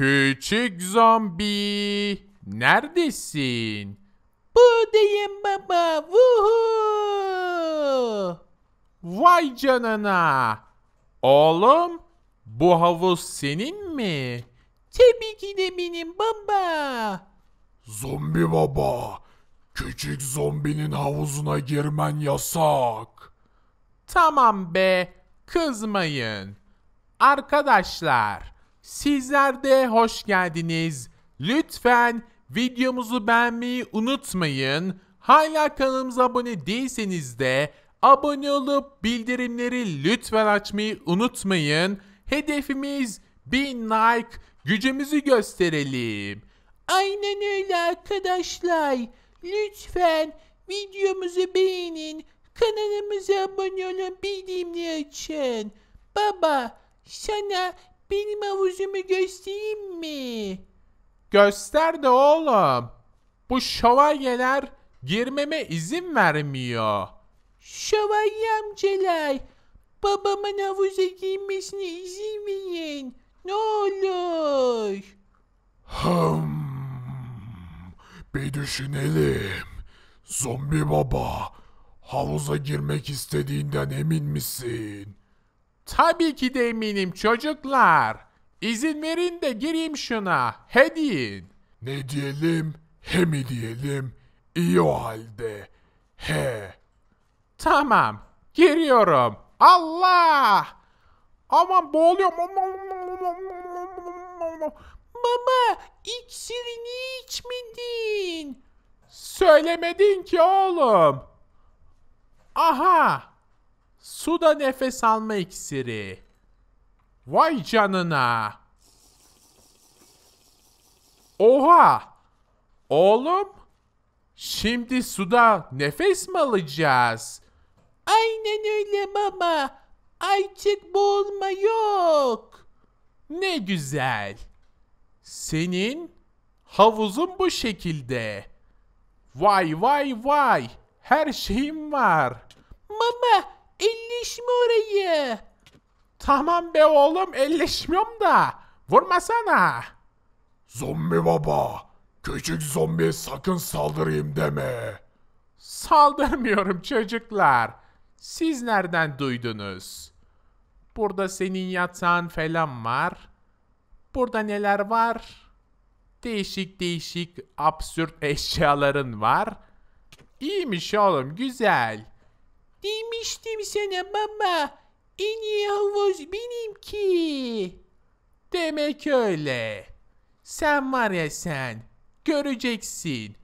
Küçük zombi neredesin? Buradayım baba. Vuhu. Vay canına. Oğlum bu havuz senin mi? Tabii ki de benim baba. Zombi baba. Küçük zombinin havuzuna girmen yasak. Tamam be kızmayın. Arkadaşlar Sizler de hoş geldiniz. Lütfen videomuzu beğenmeyi unutmayın. Hala kanalımıza abone değilseniz de abone olup bildirimleri lütfen açmayı unutmayın. Hedefimiz 1000 like gücümüzü gösterelim. Aynen öyle arkadaşlar. Lütfen videomuzu beğenin. Kanalımıza abone olun bildirimleri açın. Baba sana benim havuzumu göstereyim mi? Göster de oğlum. Bu şövalyeler girmeme izin vermiyor. Şövalye amcalar. Babamın havuza girmesine izin verin. Ne olur. Hım. Bir düşünelim. Zombi baba, havuza girmek istediğinden emin misin? Tabii ki de eminim çocuklar. İzin verin de gireyim şuna. He deyin. Ne diyelim? He mi diyelim? İyi o halde. He. Tamam. Giriyorum. Allah! Aman boğuluyorum. Baba iksirini içmedin. Söylemedin ki oğlum. Aha. Suda nefes alma iksiri. Vay canına. Oha. Oğlum. Şimdi suda nefes mi alacağız? Aynen öyle baba. Artık boğulma yok. Ne güzel. Senin havuzun bu şekilde. Vay vay vay. Her şeyim var. Mama elleşme orayı. Tamam be oğlum elleşmiyorum da. Vurmasana. Zombi baba. Küçük zombi sakın saldırayım deme. Saldırmıyorum çocuklar. Siz nereden duydunuz? Burada senin yatağın falan var. Burada neler var? Değişik değişik absürt eşyaların var. İyiymiş oğlum güzel. Demiştim sana baba. En iyi havuz benimki. Demek öyle. Sen var ya sen. Göreceksin.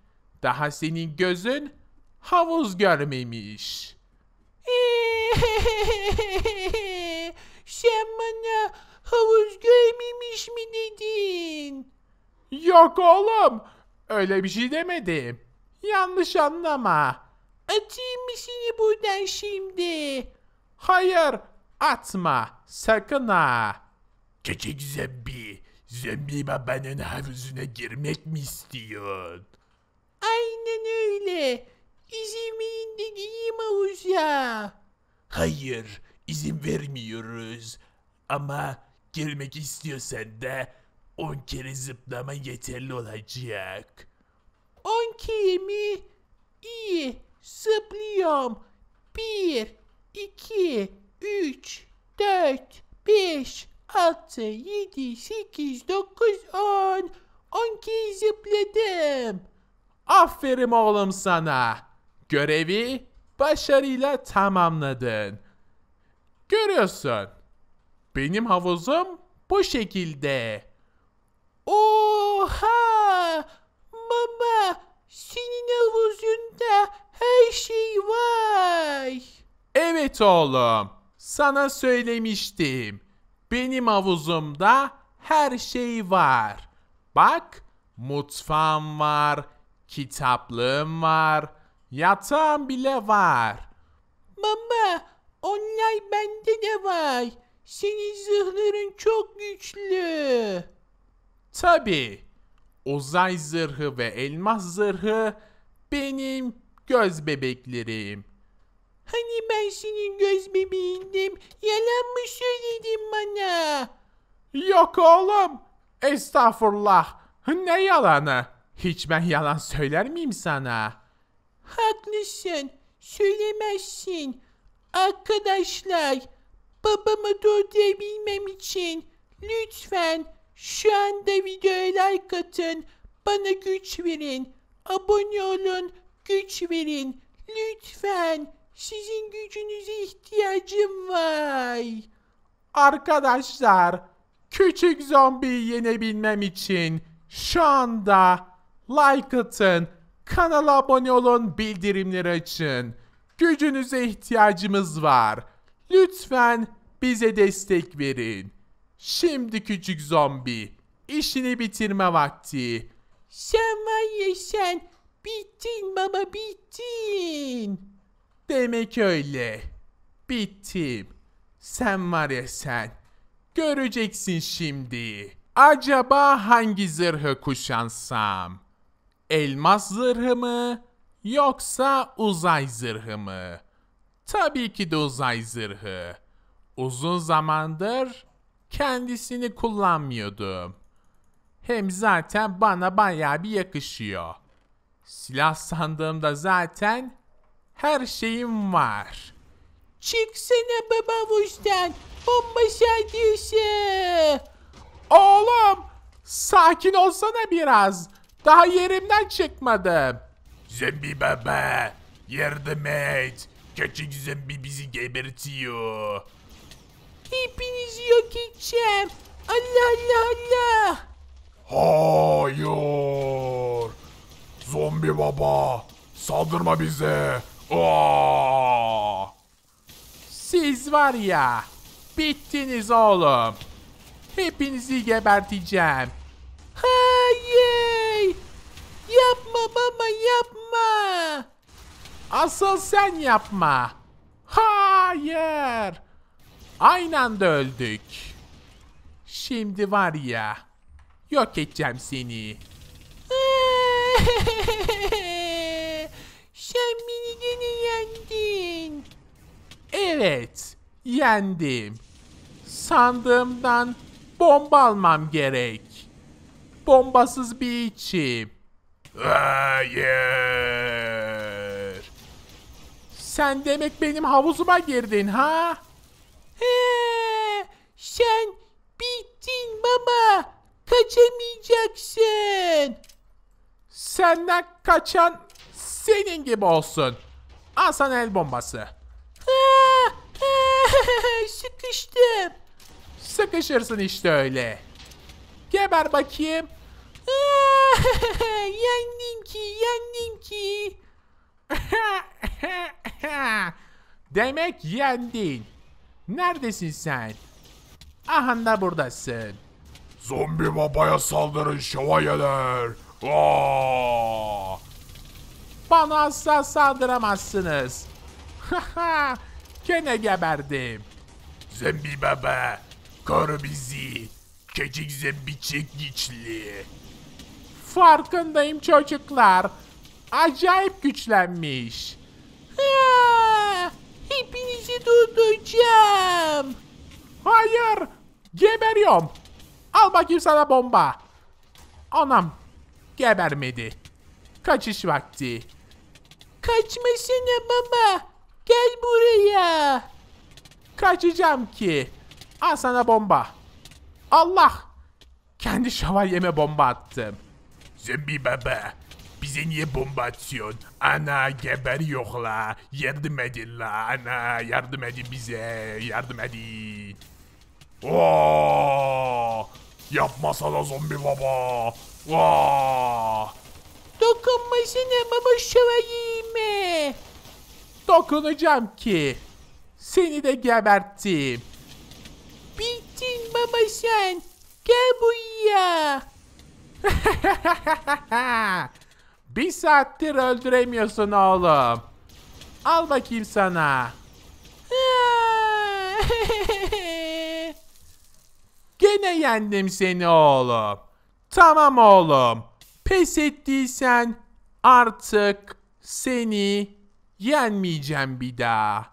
Daha senin gözün havuz görmemiş. sen bana havuz görmemiş mi dedin? Yok oğlum. Öyle bir şey demedim. Yanlış anlama. Atayım mı seni buradan şimdi? Hayır atma sakın ha. Küçük zombi, zombi babanın havuzuna girmek mi istiyorsun? Aynen öyle. İzin verin de gireyim havuza. Hayır izin vermiyoruz. Ama girmek istiyorsan da on kere zıplama yeterli olacak. On kere mi? İyi. Zıplıyorum. Bir, iki, üç, dört, beş, altı, yedi, sekiz, dokuz, on. On kez zıpladım. Aferin oğlum sana. Görevi başarıyla tamamladın. Görüyorsun. Benim havuzum bu şekilde. Evet oğlum. Sana söylemiştim. Benim havuzumda her şey var. Bak, mutfağım var, kitaplığım var, yatağım bile var. Baba, onlar bende de var. Senin zırhların çok güçlü. Tabi. Uzay zırhı ve elmas zırhı benim göz bebeklerim. Hani ben senin göz bebeğindim. Yalan mı söyledin bana? Yok oğlum. Estağfurullah. Ne yalanı? Hiç ben yalan söyler miyim sana? Haklısın. Söylemezsin. Arkadaşlar, babamı durdurabilmem için lütfen şu anda videoya like atın. Bana güç verin. Abone olun, güç verin. Lütfen. Sizin gücünüze ihtiyacım var. Arkadaşlar, küçük zombiyi yenebilmem için şu anda like atın, kanala abone olun, bildirimleri açın. Gücünüze ihtiyacımız var. Lütfen bize destek verin. Şimdi küçük zombi, işini bitirme vakti. Sen var ya sen, bittin baba bittin. Demek öyle. Bittim. Sen var ya sen. Göreceksin şimdi. Acaba hangi zırhı kuşansam? Elmas zırhı mı? Yoksa uzay zırhı mı? Tabii ki de uzay zırhı. Uzun zamandır kendisini kullanmıyordum. Hem zaten bana baya bir yakışıyor. Silah sandığımda zaten her şeyim var. Çıksana babavuştan. Bomba şarkısı. Oğlum sakin olsana biraz. Daha yerimden çıkmadım. Zombi baba yardım et. Küçük zombi bizi gebertiyor. Hepinizi yok edeceğim. Allah Allah Allah. Hayır. Zombi baba saldırma bize. Oo! Oh. Siz var ya. Bittiniz oğlum. Hepinizi geberteceğim. Hayır. Yapma baba yapma. Asıl sen yapma. Hayır. Aynı anda öldük. Şimdi var ya. Yok edeceğim seni. sen beni yendin. Evet, yendim. Sandığımdan bomba almam gerek. Bombasız bir içim. Hayır. Sen demek benim havuzuma girdin ha? He, sen bittin baba. Kaçamayacaksın. Senden kaçan senin gibi olsun. Al sana el bombası. Sıkıştım. Sıkışırsın işte öyle. Geber bakayım. yendim ki, yendim ki. Demek yendin. Neredesin sen? Aha da buradasın. Zombi babaya saldırın şövalyeler. Aa! Bana asla saldıramazsınız. Haha gene geberdim. Zembi baba koru bizi. Küçük zembi çek güçlü. Farkındayım çocuklar. Acayip güçlenmiş. Ha, hepinizi tutacağım. Hayır. Geberiyorum. Al bakayım sana bomba. Anam. Gebermedi. Kaçış vakti. Kaçmasana baba. Gel buraya. Kaçacağım ki. Al sana bomba. Allah. Kendi şövalyeme bomba attım. Zombi baba. Bize niye bomba atıyorsun? Ana geberiyor la. Yardım edin la. Ana yardım edin bize. Yardım edin. Oo! Yapmasana zombi baba. Oo! Dokunmasana baba şövalyeyi. Dokunacağım ki. Seni de geberttim. Bittin baba sen. Gel buraya. Bir saattir öldüremiyorsun oğlum. Al bakayım sana. Gene yendim seni oğlum. Tamam oğlum. Pes ettiysen artık seni yenmeyeceğim bir daha.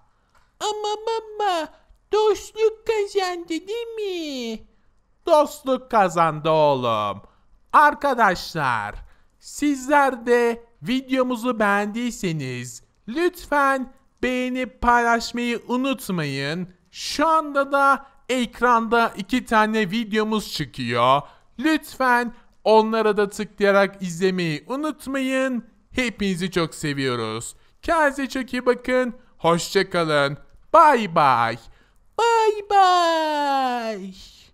Ama baba dostluk kazandı değil mi? Dostluk kazandı oğlum. Arkadaşlar sizler de videomuzu beğendiyseniz lütfen beğenip paylaşmayı unutmayın. Şu anda da ekranda iki tane videomuz çıkıyor. Lütfen onlara da tıklayarak izlemeyi unutmayın. Hepinizi çok seviyoruz. Kendinize çok iyi bakın. Hoşçakalın. Bay bay. Bay bay.